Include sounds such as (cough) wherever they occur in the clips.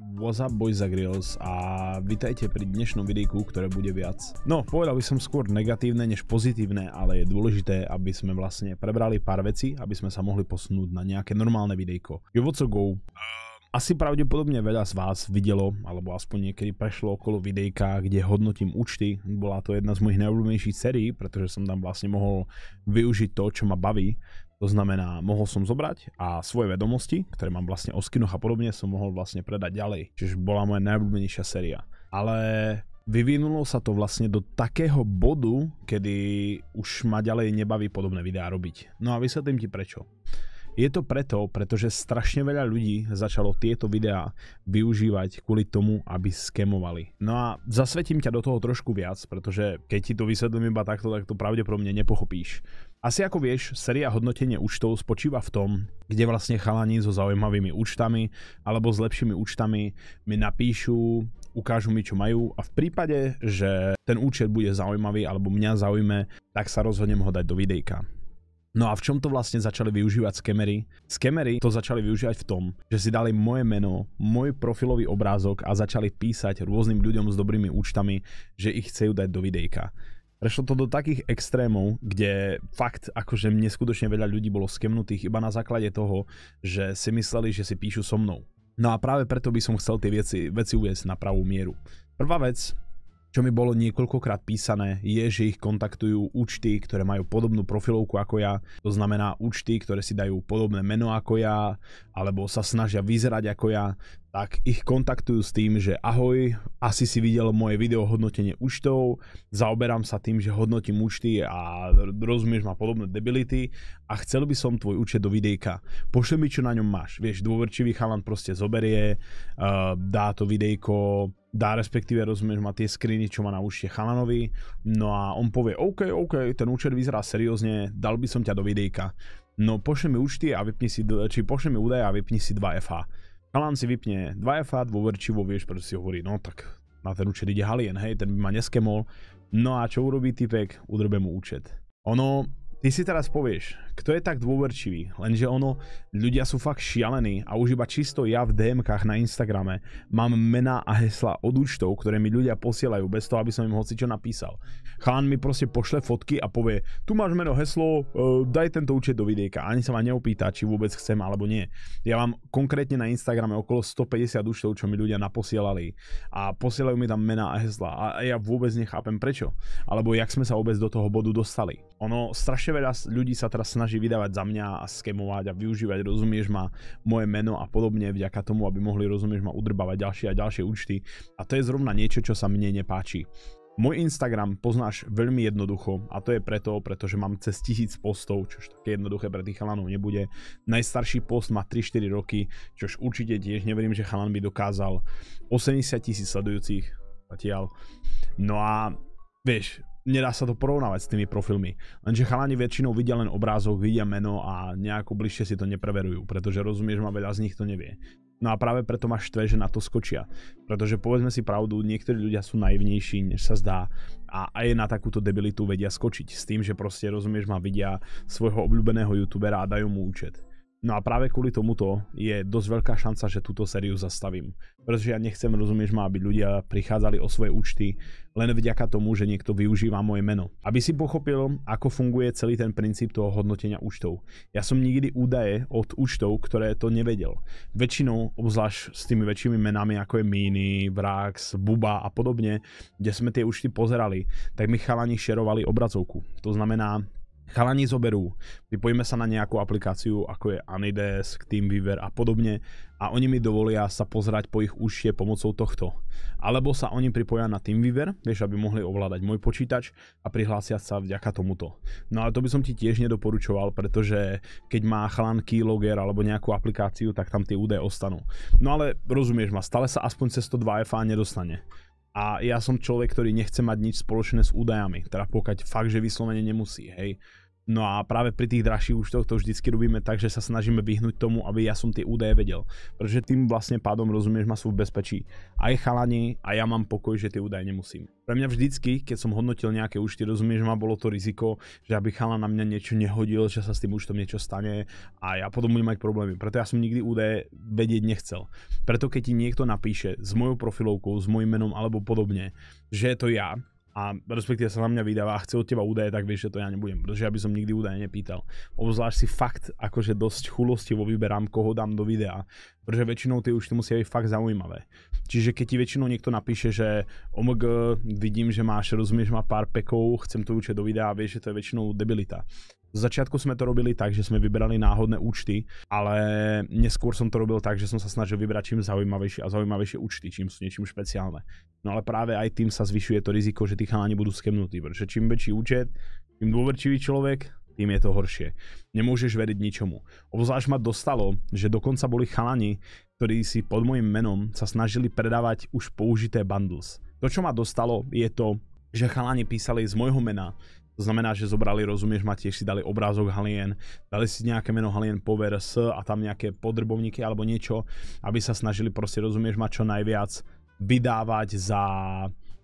What's up boys a grills a vitajte pri dnešnom videjku, ktoré bude viac. No, povedal by som skôr negatívne než pozitívne, ale je dôležité, aby sme vlastne prebrali pár vecí, aby sme sa mohli posunúť na nejaké normálne videjko. Yo, what's up, go? Asi pravdepodobne veľa z vás videlo, alebo aspoň niekedy prešlo okolo videjka, kde hodnotím účty. Bola to jedna z mojich najobľúbenejších sérií, pretože som tam vlastne mohol využiť to, čo ma baví to znamená, mohol som zobrať a svoje vedomosti, ktoré mám vlastne o skinoch a podobne, som mohol vlastne predať ďalej. Čiže bola moja najobľúbenejšia séria. Ale vyvinulo sa to vlastne do takého bodu, kedy už ma ďalej nebaví podobné videá robiť. No a vysvetlím ti prečo. Je to preto, pretože strašne veľa ľudí začalo tieto videá využívať kvôli tomu, aby skemovali. No a zasvetím ťa do toho trošku viac, pretože keď ti to vysvetlím iba takto, tak to pravdepodobne nepochopíš. Asi ako vieš, séria hodnotenie účtov spočíva v tom, kde vlastne chalani so zaujímavými účtami alebo s lepšími účtami mi napíšu, ukážu mi, čo majú a v prípade, že ten účet bude zaujímavý alebo mňa zaujme, tak sa rozhodnem ho dať do videjka. No a v čom to vlastne začali využívať skemery? Skemery to začali využívať v tom, že si dali moje meno, môj profilový obrázok a začali písať rôznym ľuďom s dobrými účtami, že ich chcú dať do videjka. Prešlo to do takých extrémov, kde fakt akože neskutočne veľa ľudí bolo skemnutých iba na základe toho, že si mysleli, že si píšu so mnou. No a práve preto by som chcel tie veci, veci uviesť na pravú mieru. Prvá vec, čo mi bolo niekoľkokrát písané, je, že ich kontaktujú účty, ktoré majú podobnú profilovku ako ja, to znamená účty, ktoré si dajú podobné meno ako ja, alebo sa snažia vyzerať ako ja, tak ich kontaktujú s tým, že ahoj, asi si videl moje video hodnotenie účtov, zaoberám sa tým, že hodnotím účty a rozumieš ma podobné debility a chcel by som tvoj účet do videjka. Pošli mi, čo na ňom máš. Vieš, dôverčivý chalan proste zoberie, eh, dá to videjko, dá respektíve rozumieš, má tie skriny, čo má na účte chalanovi, no a on povie, OK, OK, ten účet vyzerá seriózne, dal by som ťa do videjka. No pošle mi účty a vypni si, či pošle mi údaje a vypni si 2FH. Chalan si vypne 2FH, dôverčivo vieš, prečo si hovorí, no tak na ten účet ide Halien, hej, ten by ma neskemol. No a čo urobí typek? Udrbe mu účet. Ono, ty si teraz povieš, kto je tak dôverčivý, lenže ono, ľudia sú fakt šialení a už iba čisto ja v DM-kách na Instagrame mám mená a hesla od účtov, ktoré mi ľudia posielajú bez toho, aby som im hoci čo napísal. Chalan mi proste pošle fotky a povie, tu máš meno, heslo, uh, daj tento účet do videjka. Ani sa ma neopýta, či vôbec chcem alebo nie. Ja mám konkrétne na Instagrame okolo 150 účtov, čo mi ľudia naposielali a posielajú mi tam mená a hesla a ja vôbec nechápem prečo. Alebo jak sme sa vôbec do toho bodu dostali. Ono strašne veľa ľudí sa teraz snaží snaží vydávať za mňa a skemovať a využívať, rozumieš ma, moje meno a podobne, vďaka tomu, aby mohli, rozumieš ma, udrbávať ďalšie a ďalšie účty. A to je zrovna niečo, čo sa mne nepáči. Môj Instagram poznáš veľmi jednoducho a to je preto, pretože mám cez tisíc postov, čož také jednoduché pre tých chalanov nebude. Najstarší post má 3-4 roky, čož určite tiež neverím, že chalan by dokázal 80 tisíc sledujúcich zatiaľ. No a vieš, nedá sa to porovnávať s tými profilmi. Lenže chalani väčšinou vidia len obrázok, vidia meno a nejako bližšie si to nepreverujú, pretože rozumieš ma, veľa z nich to nevie. No a práve preto máš štve, že na to skočia. Pretože povedzme si pravdu, niektorí ľudia sú naivnejší, než sa zdá a aj na takúto debilitu vedia skočiť. S tým, že proste rozumieš ma, vidia svojho obľúbeného youtubera a dajú mu účet. No a práve kvôli tomuto je dosť veľká šanca, že túto sériu zastavím. Pretože ja nechcem, rozumieš ma, aby ľudia prichádzali o svoje účty len vďaka tomu, že niekto využíva moje meno. Aby si pochopil, ako funguje celý ten princíp toho hodnotenia účtov. Ja som nikdy údaje od účtov, ktoré to nevedel. Väčšinou, obzvlášť s tými väčšími menami, ako je Mini, Vrax, Buba a podobne, kde sme tie účty pozerali, tak mi chalani šerovali obrazovku. To znamená, chalani zoberú, pripojíme sa na nejakú aplikáciu, ako je Anidesk, Teamweaver a podobne a oni mi dovolia sa pozerať po ich ušie pomocou tohto. Alebo sa oni pripoja na Teamweaver, vieš, aby mohli ovládať môj počítač a prihlásia sa vďaka tomuto. No ale to by som ti tiež nedoporučoval, pretože keď má chalan keylogger alebo nejakú aplikáciu, tak tam tie údaje ostanú. No ale rozumieš ma, stále sa aspoň cez to 2FA nedostane a ja som človek, ktorý nechce mať nič spoločné s údajami. Teda pokiaľ fakt, že vyslovene nemusí, hej. No a práve pri tých drahších účtoch to vždycky robíme tak, že sa snažíme vyhnúť tomu, aby ja som tie údaje vedel. Pretože tým vlastne pádom, rozumieš, ma sú v bezpečí. Aj chalani, a ja mám pokoj, že tie údaje nemusím. Pre mňa vždycky, keď som hodnotil nejaké účty, rozumieš, ma bolo to riziko, že aby chala na mňa niečo nehodil, že sa s tým účtom niečo stane a ja potom budem mať problémy. Preto ja som nikdy údaje vedieť nechcel. Preto keď ti niekto napíše s mojou profilovkou, s mojím menom alebo podobne, že je to ja, a respektíve sa na mňa vydáva a chce od teba údaje, tak vieš, že to ja nebudem, pretože ja by som nikdy údaje nepýtal. Obzvlášť si fakt akože dosť chulostivo vyberám, koho dám do videa, pretože väčšinou tie to musia byť fakt zaujímavé. Čiže keď ti väčšinou niekto napíše, že OMG, vidím, že máš, rozumieš, má pár pekov, chcem to účet do videa a vieš, že to je väčšinou debilita. Z začiatku sme to robili tak, že sme vybrali náhodné účty, ale neskôr som to robil tak, že som sa snažil vybrať čím zaujímavejšie a zaujímavejšie účty, čím sú niečím špeciálne. No ale práve aj tým sa zvyšuje to riziko, že tí chalani budú skemnutí, pretože čím väčší účet, tým dôverčivý človek, tým je to horšie. Nemôžeš veriť ničomu. Obzvlášť ma dostalo, že dokonca boli chalani, ktorí si pod môjim menom sa snažili predávať už použité bundles. To, čo ma dostalo, je to, že chalani písali z môjho mena, to znamená, že zobrali, rozumieš ma, tiež si dali obrázok Halien, dali si nejaké meno Halien Power S a tam nejaké podrbovníky alebo niečo, aby sa snažili proste, rozumieš ma, čo najviac vydávať za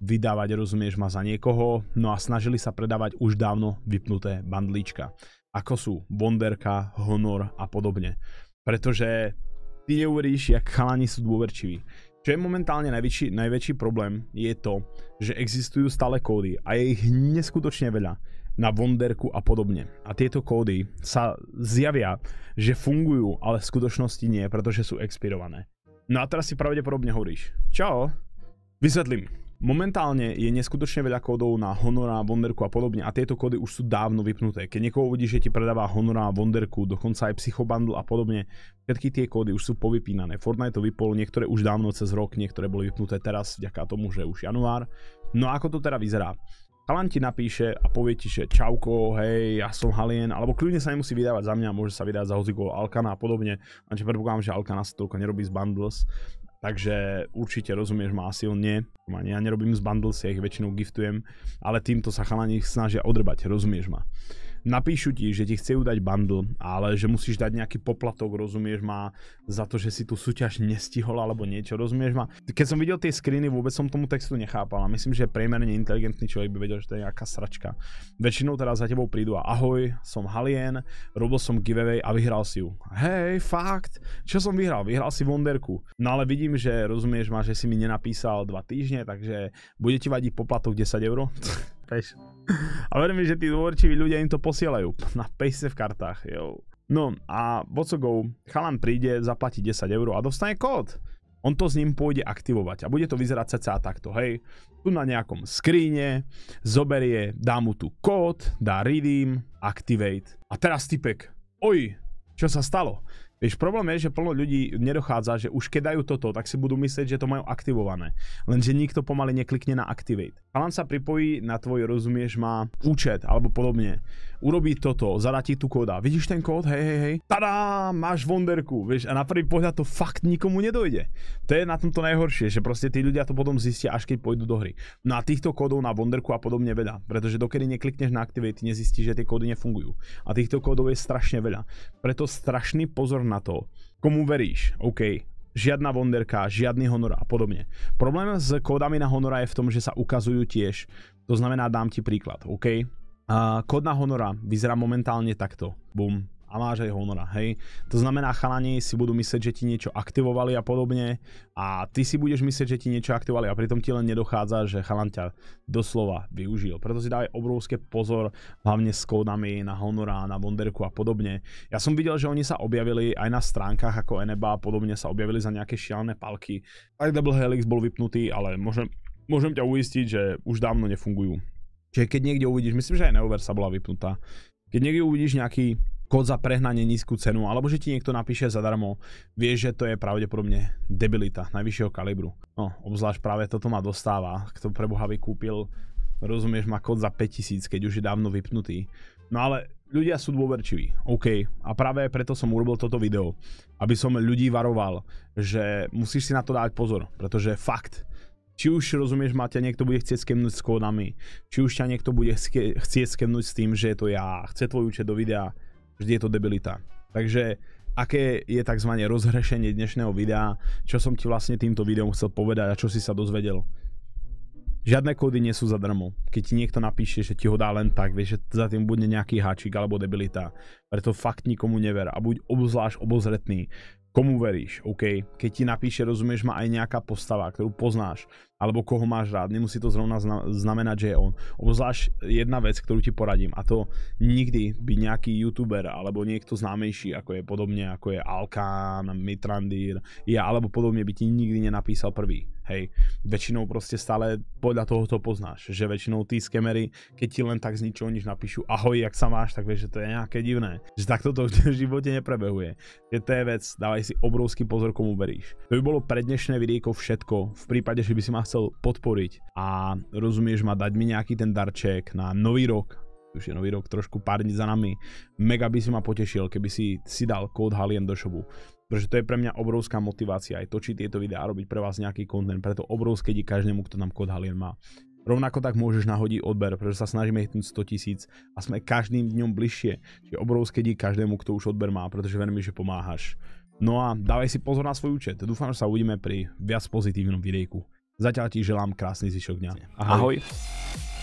vydávať, rozumieš ma, za niekoho, no a snažili sa predávať už dávno vypnuté bandlíčka, ako sú Bonderka, Honor a podobne. Pretože ty neuveríš, jak chalani sú dôverčiví. Čo je momentálne najväčší, najväčší problém je to, že existujú stále kódy a je ich neskutočne veľa na Wonderku a podobne. A tieto kódy sa zjavia, že fungujú, ale v skutočnosti nie, pretože sú expirované. No a teraz si pravdepodobne hovoríš, čau, vysvetlím, Momentálne je neskutočne veľa kódov na Honora, Wonderku a podobne a tieto kódy už sú dávno vypnuté. Keď niekoho uvidíš, že ti predáva Honora, Wonderku, dokonca aj Psychobundle a podobne, všetky tie kódy už sú povypínané. Fortnite to vypol niektoré už dávno cez rok, niektoré boli vypnuté teraz vďaka tomu, že už január. No a ako to teda vyzerá? Chalan ti napíše a povie ti, že čauko, hej, ja som Halien, alebo kľudne sa nemusí vydávať za mňa, môže sa vydať za hozikov Alkana a podobne, lenže predpokladám, že Alkana sa toľko nerobí z bundles. Takže určite rozumieš ma asi on nie. Ja nerobím z bundles, ja ich väčšinou giftujem, ale týmto sa chalani snažia odrbať, rozumieš ma napíšu ti, že ti chcú dať bundle, ale že musíš dať nejaký poplatok, rozumieš ma, za to, že si tú súťaž nestihol alebo niečo, rozumieš ma. Keď som videl tie screeny, vôbec som tomu textu nechápal a myslím, že priemerne inteligentný človek by vedel, že to je nejaká sračka. Väčšinou teraz za tebou prídu a ahoj, som Halien, robil som giveaway a vyhral si ju. Hej, fakt, čo som vyhral? Vyhral si Wonderku. No ale vidím, že rozumieš ma, že si mi nenapísal dva týždne, takže bude ti vadiť poplatok 10 eur. (laughs) Preš. A verím, že tí dôverčiví ľudia im to posielajú na pejse v kartách. Jo. No a Bocogov chalan príde, zaplatí 10 eur a dostane kód. On to s ním pôjde aktivovať a bude to vyzerať cca takto, hej. Tu na nejakom skríne, zoberie, dá mu tu kód, dá redeem, activate. A teraz typek, oj, čo sa stalo? Vieš, problém je, že plno ľudí nedochádza, že už keď dajú toto, tak si budú myslieť, že to majú aktivované. Lenže nikto pomaly neklikne na Activate. Chalan sa pripojí na tvoj, rozumieš, má účet alebo podobne. Urobí toto, zadá ti tu kóda. Vidíš ten kód? Hej, hej, hej. Tadá, máš Wonderku. Vieš, a na prvý pohľad to fakt nikomu nedojde. To je na tomto najhoršie, že proste tí ľudia to potom zistia, až keď pôjdu do hry. No a týchto kódov na Wonderku a podobne veľa, pretože dokedy neklikneš na Activate, nezistíš, že tie kódy nefungujú. A týchto kódov je strašne veľa. Preto strašný pozor na to, komu veríš, OK, žiadna Wonderka, žiadny Honor a podobne. Problém s kódami na Honora je v tom, že sa ukazujú tiež. To znamená, dám ti príklad, OK? Uh, kód na Honora vyzerá momentálne takto. Bum, a máš aj honora, hej. To znamená, chalani si budú myslieť, že ti niečo aktivovali a podobne a ty si budeš myslieť, že ti niečo aktivovali a pritom ti len nedochádza, že chalan ťa doslova využil. Preto si dávaj obrovské pozor, hlavne s kódami na honora, na bonderku a podobne. Ja som videl, že oni sa objavili aj na stránkach ako Eneba a podobne sa objavili za nejaké šialené palky. Aj Double Helix bol vypnutý, ale môžem, môžem ťa uistiť, že už dávno nefungujú. Čiže keď niekde uvidíš, myslím, že aj Neover sa bola vypnutá, keď niekde uvidíš nejaký kód za prehnanie nízku cenu, alebo že ti niekto napíše zadarmo, vieš, že to je pravdepodobne debilita najvyššieho kalibru. No, obzvlášť práve toto ma dostáva, kto pre Boha vykúpil, rozumieš, má kód za 5000, keď už je dávno vypnutý. No ale ľudia sú dôverčiví, OK. A práve preto som urobil toto video, aby som ľudí varoval, že musíš si na to dať pozor, pretože fakt, či už rozumieš, ma ťa niekto bude chcieť skemnúť s kódami, či už ťa niekto bude chcieť skemnúť s tým, že je to ja, chce tvoj účet do videa, vždy je to debilita. Takže aké je tzv. rozhrešenie dnešného videa, čo som ti vlastne týmto videom chcel povedať a čo si sa dozvedel. Žiadne kódy nie sú zadarmo. Keď ti niekto napíše, že ti ho dá len tak, vieš, že za tým bude nejaký háčik alebo debilita. Preto fakt nikomu never a buď obzvlášť obozretný komu veríš, OK? Keď ti napíše, rozumieš má aj nejaká postava, ktorú poznáš, alebo koho máš rád, nemusí to zrovna znamenať, že je on. Obzvlášť jedna vec, ktorú ti poradím, a to nikdy by nejaký youtuber alebo niekto známejší, ako je podobne, ako je Alkan, Mitrandír, ja alebo podobne, by ti nikdy nenapísal prvý Hej, väčšinou proste stále podľa toho to poznáš, že väčšinou tí skemery, keď ti len tak z ničoho nič napíšu ahoj, jak sa máš, tak vieš, že to je nejaké divné. Že takto to v (laughs) živote neprebehuje. Že to je vec, dávaj si obrovský pozor, komu veríš. To by bolo pre dnešné videjko všetko, v prípade, že by si ma chcel podporiť a rozumieš ma, dať mi nejaký ten darček na nový rok, už je nový rok trošku pár dní za nami. Mega by si ma potešil, keby si si dal kód Halien do šobu pretože to je pre mňa obrovská motivácia aj točiť tieto videá a robiť pre vás nejaký kontent, preto obrovské díky každému, kto nám kód Halien má. Rovnako tak môžeš nahodiť odber, pretože sa snažíme hitnúť 100 tisíc a sme každým dňom bližšie. Čiže obrovské díky každému, kto už odber má, pretože verím, že pomáhaš. No a dávaj si pozor na svoj účet. Dúfam, že sa uvidíme pri viac pozitívnom videjku. Zatiaľ ti želám krásny zvyšok dňa. Ahoj. Ahoj.